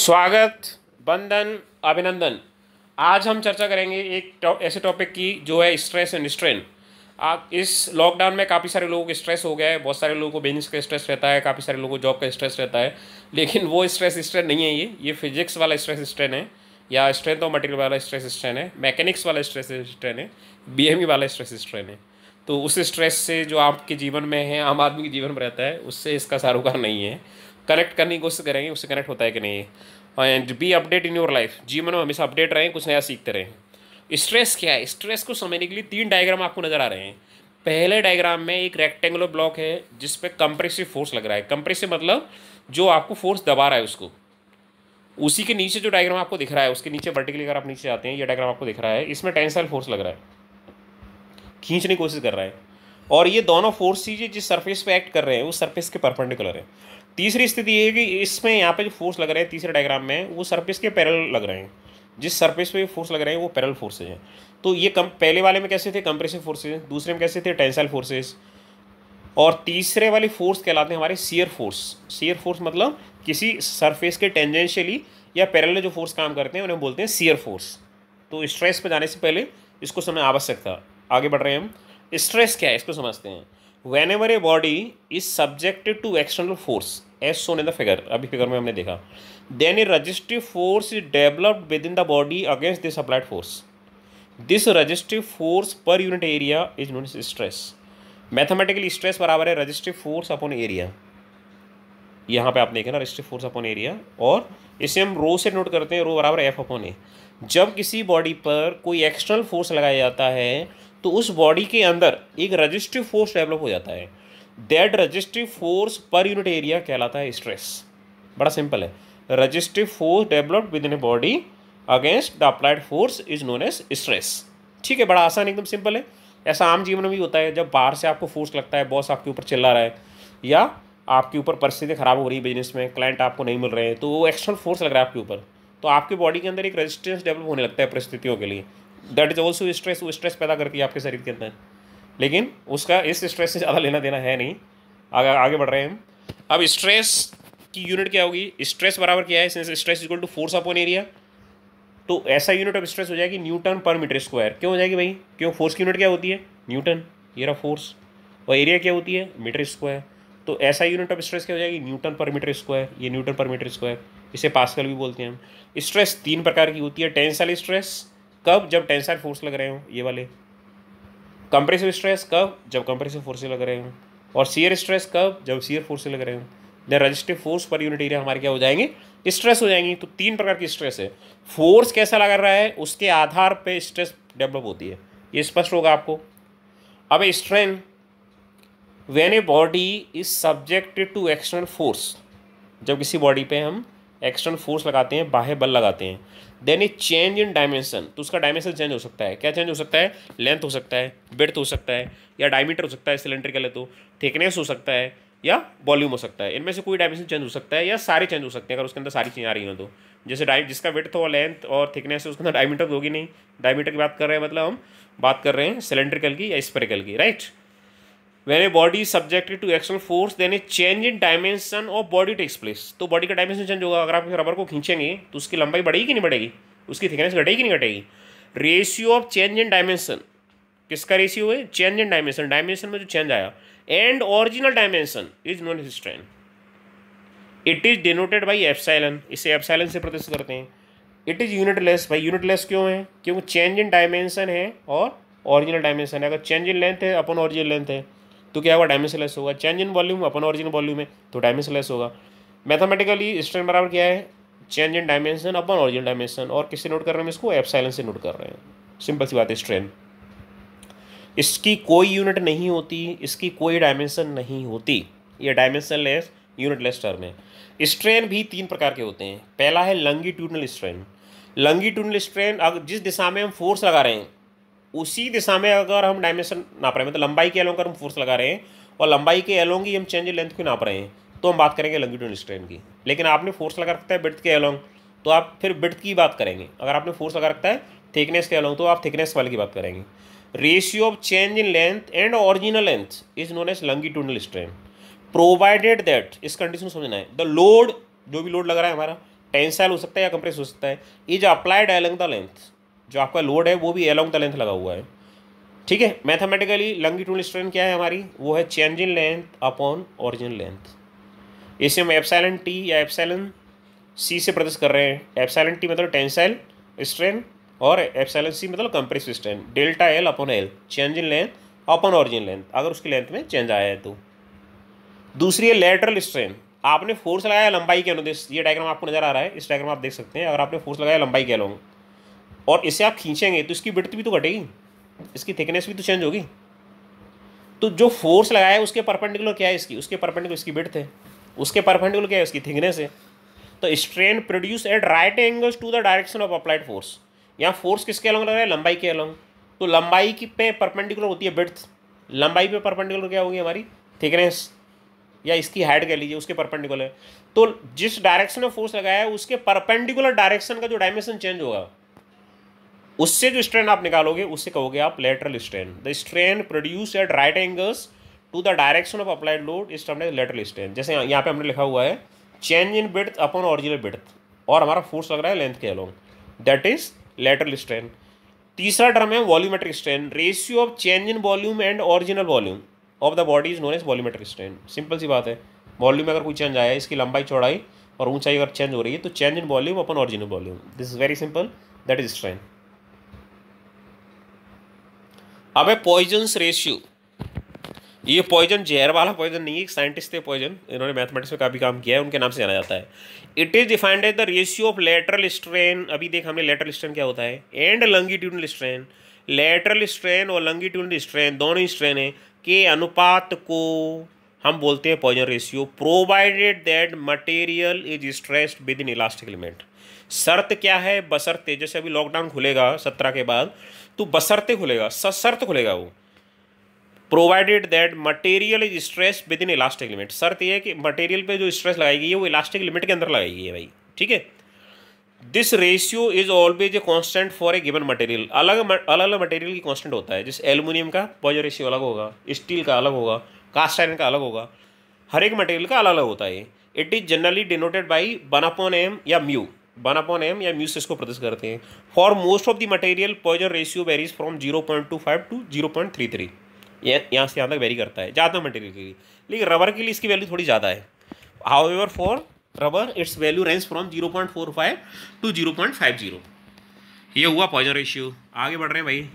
स्वागत बंधन अभिनंदन आज हम चर्चा करेंगे एक ऐसे टॉपिक की जो है स्ट्रेस एंड स्ट्रेन आप इस लॉकडाउन में काफ़ी सारे लोगों को स्ट्रेस हो गया है बहुत सारे लोगों को बिजनेस का स्ट्रेस रहता है काफ़ी सारे लोगों को जॉब का स्ट्रेस रहता है लेकिन वो स्ट्रेस स्ट्रेन नहीं है ये ये फिजिक्स वाला स्ट्रेस स्ट्रेन है या स्ट्रेंथ ऑफ मटेरियल वाला स्ट्रेस स्ट्रेन है मैकेनिक्स वाला स्ट्रेस स्ट्रेन है बी e वाला स्ट्रेस स्ट्रेन है तो उस स्ट्रेस से जो आपके जीवन में है आम आदमी के जीवन में रहता है उससे इसका सारोकार नहीं है कनेक्ट करने की कोशिश करेंगे उससे कनेक्ट होता है कि नहीं and be update in your life जीवन में हमेशा अपडेट रहें कुछ नया सीखते रहें स्ट्रेस क्या है स्ट्रेस को समझने के लिए तीन डायग्राम आपको नज़र आ रहे हैं पहले डायग्राम में एक रेक्टेंगुलर ब्लॉक है जिस पर कंप्रेसिव फोर्स लग रहा है कंप्रेसिव मतलब जो आपको फोर्स दबा रहा है उसको उसी के नीचे जो डायग्राम आपको दिख रहा है उसके नीचे वर्टिकली अगर आप नीचे आते हैं ये डायग्राम आपको दिख रहा है इसमें टेंसाइल फोर्स लग रहा है खींचने की कोशिश कर रहा है और ये दोनों फोर्स चीज़ें जिस सरफेस पे एक्ट कर रहे हैं उस सरफेस के परपेंडिकुलर है तीसरी स्थिति ये है कि इसमें यहाँ पे जो फोर्स लग रहे हैं तीसरे डायग्राम में वो सरफेस के पैरल लग रहे हैं जिस सरफेस पे फोर्स लग रहे हैं वो पैरल फोर्सेज हैं तो ये कम पहले वाले में कैसे थे कंप्रेसिव फोर्सेज दूसरे में कैसे थे टेंसाइल फोर्सेज और तीसरे वाले फोर्स कहलाते हैं हमारे सीयर फोर्स सीयर फोर्स मतलब किसी सरफेस के टेंजेंशियली या पैरल जो फोर्स काम करते हैं उन्हें बोलते हैं सीयर फोर्स तो स्ट्रेस पर जाने से पहले इसको समझना आवश्यक था आगे बढ़ रहे हैं हम स्ट्रेस क्या है इसको समझते हैं whenever a body is subjected to external force as shown in the figure अभी फिगर में हमने देखा then a resistive force is developed within the body against this applied force this resistive force per unit area is known is stress mathematically stress बराबर है resistive force upon area यहाँ पे आप देखें ना रजिस्ट्रिव फोर्स अपॉन एरिया और इसे हम रो से नोट करते हैं रो बराबर एफ अपॉन ए जब किसी बॉडी पर कोई एक्सटर्नल फोर्स लगाया जाता है तो उस बॉडी के अंदर एक रजिस्ट्रिव फोर्स डेवलप हो जाता है that resistive force per unit area कहलाता है स्ट्रेस बड़ा सिंपल है resistive force developed within a body against the applied force is known as stress ठीक है बड़ा आसान एकदम सिंपल है ऐसा आम जीवन में भी होता है जब बाहर से आपको फोर्स लगता है बॉस आपके ऊपर चिल्ला रहा है या आपके ऊपर परिस्थिति खराब हो रही है बिजनेस में क्लाइंट आपको नहीं मिल रहे हैं तो वो एक्सटर्नल फोर्स लग रहा है आपके ऊपर तो आपके बॉडी के अंदर एक रेजिस्टेंस डेवलप होने लगता है परिस्थितियों के लिए दैट इज ऑल्सो स्ट्रेस वो स्ट्रेस पैदा करती है आपके शरीर के अंदर लेकिन उसका इस स्ट्रेस से ज़्यादा लेना देना है नहीं आगे आगे बढ़ रहे हैं हम अब स्ट्रेस की यूनिट क्या होगी स्ट्रेस बराबर क्या है stress equal to force upon area तो ऐसा यूनिट ऑफ स्ट्रेस हो जाएगी न्यूटन पर मीटर स्क्वायर क्यों हो जाएगी भाई क्यों फोर्स की यूनिट क्या होती है न्यूटन ये रहा फोर्स और एरिया क्या होती है मीटर स्क्वायर तो ऐसा यूनिट ऑफ स्ट्रेस क्या हो जाएगी न्यूटन पर मीटर स्क्वायर ये न्यूटन पर मीटर स्क्वायर इसे पास्कल भी बोलते हैं हम स्ट्रेस तीन प्रकार की होती है टेंसल स्ट्रेस कब जब टेंसर फोर्स लग रहे हो ये वाले कंप्रेसिव स्ट्रेस कब जब कंप्रेसिव फोर्स लग रहे हो और सीयर स्ट्रेस कब जब सीयर फोर्स लग रहे हो then resistive force per unit area हमारे क्या हो जाएंगे स्ट्रेस हो जाएंगी तो तीन प्रकार की स्ट्रेस है फोर्स कैसा लगा रहा है उसके आधार पर स्ट्रेस डेवलप होती है ये स्पष्ट होगा आपको अब strength when a body is subjected to external force जब किसी बॉडी पे हम एक्सटर्नल फोर्स लगाते हैं बाह्य बल लगाते हैं then a change in dimension तो उसका डायमेंशन चेंज हो सकता है क्या चेंज हो सकता है लेंथ हो सकता है ब्रेथ हो सकता है या डायमीटर हो सकता है सिलेंडर के लिए तो थिकनेस हो सकता है या वॉल्यूम हो सकता है इनमें से कोई डायमेंशन चेंज हो सकता है या सारे चेंज हो सकते हैं अगर उसके अंदर सारी चीज़ें आ रही हो तो जैसे डाइ जिसका वेट हो लेंथ और थिकनेस है उसके अंदर डायमीटर तो होगी नहीं डायमीटर की बात कर रहे हैं मतलब हम बात कर रहे हैं सिलेंड्रिकल की या स्पेरिकल की right when a body is subjected to external force then a change in dimension of body takes place तो बॉडी का डायमेंशन चेंज होगा अगर आप रबर को खींचेंगे तो उसकी लंबाई बढ़ेगी कि नहीं बढ़ेगी उसकी थिकनेस घटेगी कि नहीं घटेगी ratio of change in dimension किसका रेशियो है चेंज इन डायमेंशन डायमेंशन में जो चेंज आया and original dimension is known as strength it is denoted by epsilon इसे एफसाइलन से प्रदर्शित करते हैं इट इज़ यूनिटलेस भाई यूनिटलेस क्यों है क्योंकि चेंज इन डायमेंशन है और ओरिजिनल डायमेंशन है अगर चेंज इन लेंथ है अपन ओरिजिनल लेंथ है तो क्या होगा डायमेंशन लेस होगा change in volume upon origin volume है तो डायमेंशन लेस होगा मैथमेटिकली स्ट्रेंथ बराबर क्या है change in dimension upon origin dimension और किससे नोट कर रहे हैं इसको एप्साइलन से नोट कर रहे हैं सिंपल सी बात है स्ट्रेंथ इसकी कोई यूनिट नहीं होती इसकी कोई डायमेंशन नहीं होती ये dimensionless unitless term है स्ट्रेन भी तीन प्रकार के होते हैं पहला है ट्यूनल स्ट्रेन ट्यूनल स्ट्रेन अगर जिस दिशा में हम फोर्स लगा रहे हैं उसी दिशा में अगर हम डायमेंशन नाप रहे हैं मतलब तो लंबाई के एलोंग अगर हम फोर्स लगा रहे हैं और लंबाई के एलोंग ही हम चेंज लेंथ को नाप रहे हैं तो हम बात करेंगे लंगिट्यूडल स्ट्रेन की लेकिन आपने फोर्स लगा रखता है ब्रथ के एलोंग तो आप फिर ब्रिथ की बात करेंगे अगर आपने फोर्स लगा रखता है थिकनेस के एलोंग तो आप थिकनेस वाले की बात करेंगे ratio of change in length and original length is known as longitudinal strain provided that इस कंडीशन को समझना है द लोड जो भी लोड लग रहा है हमारा टेंसाइल हो सकता है या कंप्रेस हो सकता है is applied along the length जो आपका लोड है वो भी एलोंग द लेंथ लगा हुआ है ठीक है मैथमेटिकली लंगिट्यूडल स्ट्रेंथ क्या है हमारी वो है change in length upon origin length इसे हम एप्साइलन टी या एप्साइलन सी से प्रदर्श कर रहे हैं एफसेलन टी मतलब टेंसाइल स्ट्रेन और एफसेलन सी मतलब compressive strain delta L upon L change in length upon origin length अगर उसकी लेंथ में चेंज आया है तो दूसरी है लेटरल स्ट्रेन आपने फोर्स लगाया लंबाई के अनुदेश ये डायग्राम आपको नजर आ रहा है इस डायग्राम आप देख सकते हैं अगर आपने फोर्स लगाया लंबाई के अलॉन्ग और इसे आप खींचेंगे तो इसकी विड्थ भी तो घटेगी इसकी थिकनेस भी तो चेंज होगी तो जो फोर्स लगाया है उसके परपेंडिकुलर क्या है इसकी उसके परपेंडिकुलर इसकी विड्थ है उसके परपेंडिकुलर क्या है उसकी थिकनेस है तो strain produce at right angles to the direction of applied force यहाँ फोर्स किसके अलॉन्ग लग रहा है लंबाई के अलॉन्ग तो लंबाई की पे परपेंडिकुलर होती है बिट्थ लंबाई पे परपेंडिकुलर क्या होगी हमारी थिकनेस या इसकी हाइट कह लीजिए उसके परपेंडिकुलर तो जिस डायरेक्शन में फोर्स लगाया है उसके परपेंडिकुलर डायरेक्शन का जो डायमेंशन चेंज होगा उससे जो स्ट्रेन आप निकालोगे उससे कहोगे आप lateral strain the strain produce at right angles to the direction of applied load इस टर्म लेटरल स्ट्रेन जैसे यहाँ पे हमने लिखा हुआ है change in breadth upon original breadth और हमारा फोर्स लग रहा है लेंथ के along that is lateral strain तीसरा टर्म है volumetric strain ratio of change in volume and original volume of the body is known as volumetric strain simple सी बात है वॉल्यूम में अगर कोई चेंज आया इसकी लंबाई चौड़ाई और ऊंचाई अगर चेंज हो रही है तो change in volume upon original volume this is very simple that is strain अब है पॉइजन रेशियो ये पॉइजन जहर वाला पॉइजन नहीं है साइंटिस्ट थे पॉइजन इन्होंने मैथमेटिक्स में काफ़ी काम किया है उनके नाम से जाना जाता है it is defined as the ratio of lateral strain अभी देख हमने लेटरल स्ट्रेन क्या होता है and longitudinal strain lateral strain और लंगीट्यूडनल स्ट्रेन दोनों स्ट्रेन है के अनुपात को हम बोलते हैं Poisson ratio provided that material is stressed within elastic limit शर्त क्या है बसरते जैसे अभी लॉकडाउन खुलेगा सत्रह के बाद तो बसरते खुलेगा सशर्त खुलेगा वो provided that material is stress within elastic limit शर्त यह है कि मटेरियल पे जो स्ट्रेस लगाई गई है वो इलास्टिक लिमिट के अंदर लगाई गई है भाई ठीक है this ratio is always a constant for a given material अलग अलग अलग मटेरियल की कॉन्स्टेंट होता है जैसे एलुमिनियम का पॉजो रेशियो अलग होगा स्टील का अलग होगा कास्ट आयरन का अलग होगा हर एक मटेरियल का अलग अलग होता है it is generally denoted by one upon M या म्यू वन अपॉन एम या म्यूसिस को इसको प्रदर्शित करते हैं for most of the material Poisson ratio varies from zero point two five to zero point three three यहाँ से यहाँ तक वेरी करता है ज़्यादा मटेरियल के लिए लेकिन रबर के लिए इसकी वैल्यू थोड़ी ज़्यादा है however for rubber its value range from zero point four five to zero point five zero ये हुआ पॉइजन रेशियो आगे बढ़ रहे हैं भाई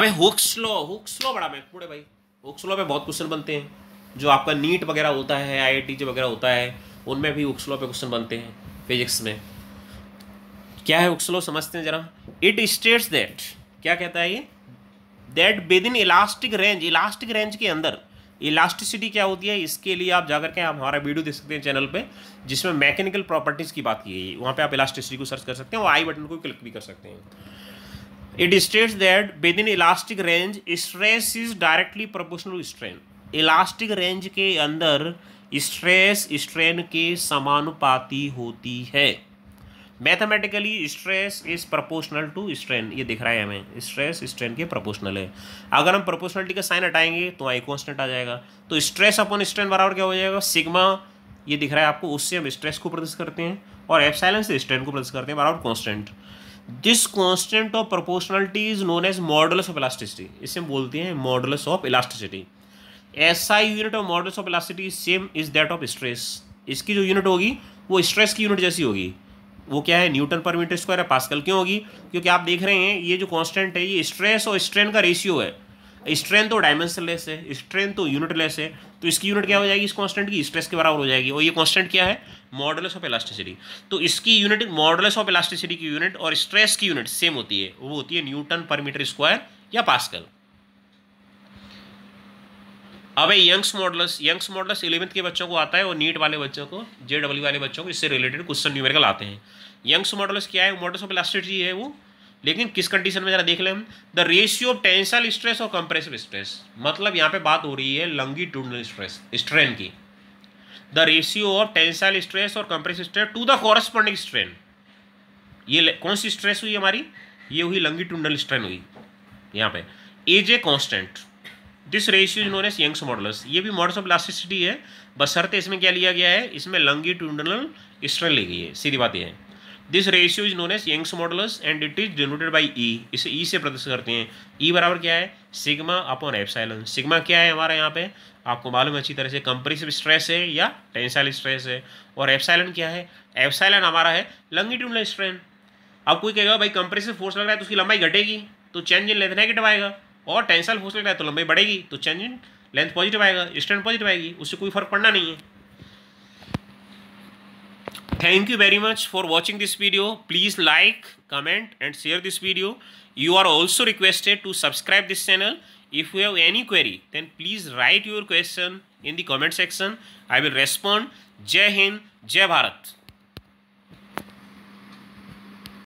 अब हुक्स लॉ हुक्स लॉ बड़ा मैं पूरे भाई हुक्स लॉ में बहुत क्वेश्चन बनते हैं जो आपका नीट वगैरह होता है आई आई टी जो वगैरह होता है उनमें भी उक्सलो पे क्वेश्चन बनते हैं फिजिक्स में क्या है उक्सलो समझते हैं जरा इट स्टेट्स दैट क्या कहता है ये that within elastic range elastic range के अंदर इलास्टिसिटी क्या होती है इसके लिए आप जाकर के आप हमारा वीडियो देख सकते हैं चैनल पे जिसमें मैकेनिकल प्रॉपर्टीज़ की बात की गई वहां पे आप इलास्टिसिटी को सर्च कर सकते हैं और आई बटन को क्लिक भी कर सकते हैं it states that within elastic range stress is directly proportional to strain elastic range के अंदर स्ट्रेस स्ट्रेन के समानुपाती होती है mathematically stress is proportional to strain ये दिख रहा है हमें स्ट्रेस स्ट्रेन के प्रोपोर्शनल है अगर हम प्रोपोर्शनलिटी का साइन हटाएंगे तो आई कॉन्स्टेंट आ जाएगा तो स्ट्रेस अपॉन स्ट्रेन बराबर क्या हो जाएगा सिग्मा ये दिख रहा है आपको उससे हम स्ट्रेस को प्रदर्शित करते हैं और एफ से स्ट्रेन को प्रदर्शित करते हैं बराबर constant this constant of proportionality is known as modulus of elasticity इसे हम बोलते हैं modulus of elasticity SI unit of modulus of elasticity same is that of stress इसकी जो यूनिट होगी वो स्ट्रेस की यूनिट जैसी होगी वो क्या है न्यूटन पर मीटर स्क्वायर है पास्कल क्यों होगी क्योंकि आप देख रहे हैं ये जो कांस्टेंट है ये स्ट्रेस और स्ट्रेन का रेशियो है स्ट्रेन तो डायमेंशनलेस है स्ट्रेन तो यूनिटलेस है तो इसकी यूनिट क्या हो जाएगी इस कांस्टेंट की स्ट्रेस के बराबर हो जाएगी और ये कांस्टेंट क्या है मॉडल्स ऑफ इलास्टिसिटी तो इसकी यूनिट मॉडल्स ऑफ इलास्टिसिटी की यूनिट और स्ट्रेस की यूनिट सेम होती है वो होती है न्यूटन पर मीटर स्क्वायर या पास्कल अब Young's modulus Young's modulus eleventh के बच्चों को आता है और नीट वाले बच्चों को जे डब्ल्यू वाले बच्चों को इससे रिलेटेड क्वेश्चन न्यूमेरिकल आते हैं यंग्स मॉडल्स क्या है मॉडल्स ऑफ इलास्टिसिटी है वो लेकिन किस कंडीशन में जरा देख लें हम the ratio of tensile stress और कंप्रेसिव स्ट्रेस मतलब यहाँ पे बात हो रही है लंगीट्यूडनल स्ट्रेस स्ट्रेन की the ratio of tensile stress और compressive stress to the corresponding strain ये कौन सी स्ट्रेस हुई हमारी ये हुई टूडल स्ट्रेन हुई यहाँ पे as a constant this ratio is known as Young's modulus ये भी मॉडल्स ऑफ प्लास्टिसिटी है बसरते इसमें क्या लिया गया है इसमें लंगी लंगिट्यूडनल स्ट्रेंथ ली गई है सीधी बात यह है this ratio is known as Young's modulus and it is denoted by E इसे ई e से प्रदर्शित करते हैं ई e बराबर क्या है सिग्मा अपॉन एफसाइलन सिग्मा क्या है हमारा यहाँ पे आपको मालूम है अच्छी तरह से कंप्रेसिव स्ट्रेस है या टेंसाइल स्ट्रेस है और एफसाइलन क्या है एप्साइलन हमारा है लंगी लंगिट्यूडनल स्ट्रेंथ अब कोई कहेगा भाई कंप्रेसिव फोर्स लग रहा है तो उसकी लंबाई घटेगी तो चेंज इन लेंथ नेगेटिव आएगा और टेंसाइल फोर्स लगता है तो लंबाई बढ़ेगी तो चेंज इन लेंथ पॉजिटिव आएगा स्ट्रेंथ पॉजिटिव आएगी उससे कोई फर्क पड़ना नहीं है thank you very much for watching this video please like comment and share this video you are also requested to subscribe this channel if you have any query then please write your question in the comment section I will respond जय हिंद जय भारत